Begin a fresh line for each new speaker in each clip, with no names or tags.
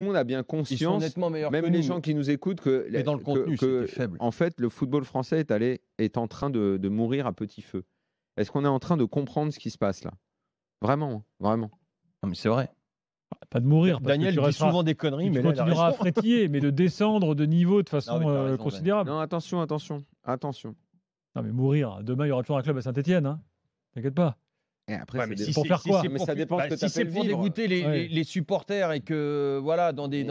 le monde a bien conscience, même les gens qui nous écoutent, que, le faible. en fait, le football français est, allé, est en train de, mourir à petit feu. Est-ce qu'on est en train de comprendre ce qui se passe là Vraiment, vraiment. Non, mais c'est vrai. Pas de mourir.
Parce Daniel que tu dit souvent des
conneries, mais continuera à frétiller, mais de descendre de niveau de façon euh, considérable. Non, attention, attention, attention. Non, mais mourir. Demain, il y aura toujours un club à Saint-Etienne. Hein T'inquiète pas. Et après, si pour faire quoi si Mais ça bah, si c'est pour dégoûter les,
les, supporters et que voilà dans des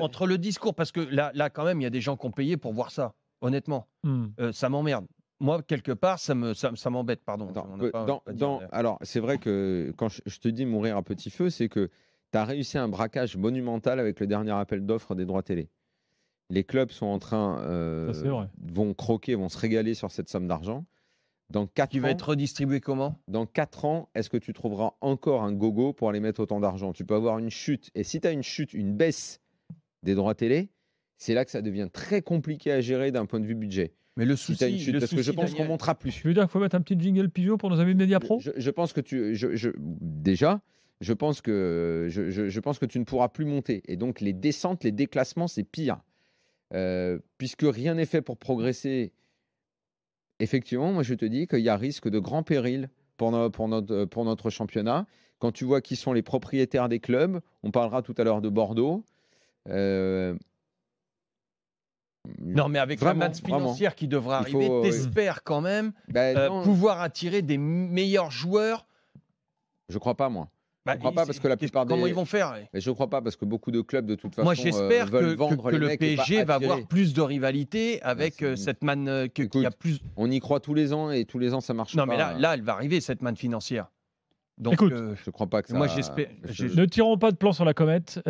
entre le discours parce que là là quand même il y a des gens qui ont payé pour voir ça. Honnêtement, hmm. euh, ça m'emmerde. Moi, quelque part, ça me ça, ça m'embête. Pardon. dans, alors,
c'est vrai que quand je, te dis mourir à petit feu, c'est que tu as réussi un braquage monumental avec le dernier appel d'offres des droits télé. Les clubs sont en train euh, vont croquer, vont se régaler sur cette somme d'argent. Dans 4 qui ans, être redistribué comment Dans 4 ans, est-ce que tu trouveras encore un gogo pour aller mettre autant d'argent Tu peux avoir une chute. Et si tu as une chute, une baisse des droits télé, c'est là que ça devient très compliqué à gérer d'un point de vue budget. Mais le souci, c'est parce que je pense qu'on
montera plus. Je veux dire qu'il faut mettre un petit jingle pigeon pour nos amis de MediaPro je, je, pense que
tu, déjà, je pense que je, pense que tu ne pourras plus monter. Et donc les descentes, les déclassements, c'est pire, euh, puisque rien n'est fait pour progresser effectivement, moi je te dis qu'il y a risque de grand péril euh, pour, notre, championnat. Quand tu vois qui sont les propriétaires des clubs, on parlera tout à l'heure de Bordeaux. Euh, non, mais avec la masse financière
qui devra arriver, t'espères
quand même ben euh, pouvoir attirer des meilleurs joueurs. Je crois pas, moi. Bah, je ne crois pas parce que la plupart des... Comment ils vont faire eh Mais je ne crois pas parce que beaucoup de clubs de toute façon Moi, euh, j'espère que, que le PSG va avoir
plus de rivalité avec euh, cette manne euh, y a plus. On y croit tous les ans et tous les ans ça marche. Non mais là, hein. là, elle va arriver cette manne financière.
Donc,
Écoute, je ne crois pas que ça. Moi, j'espère. Ne tirons pas de plan sur la comète.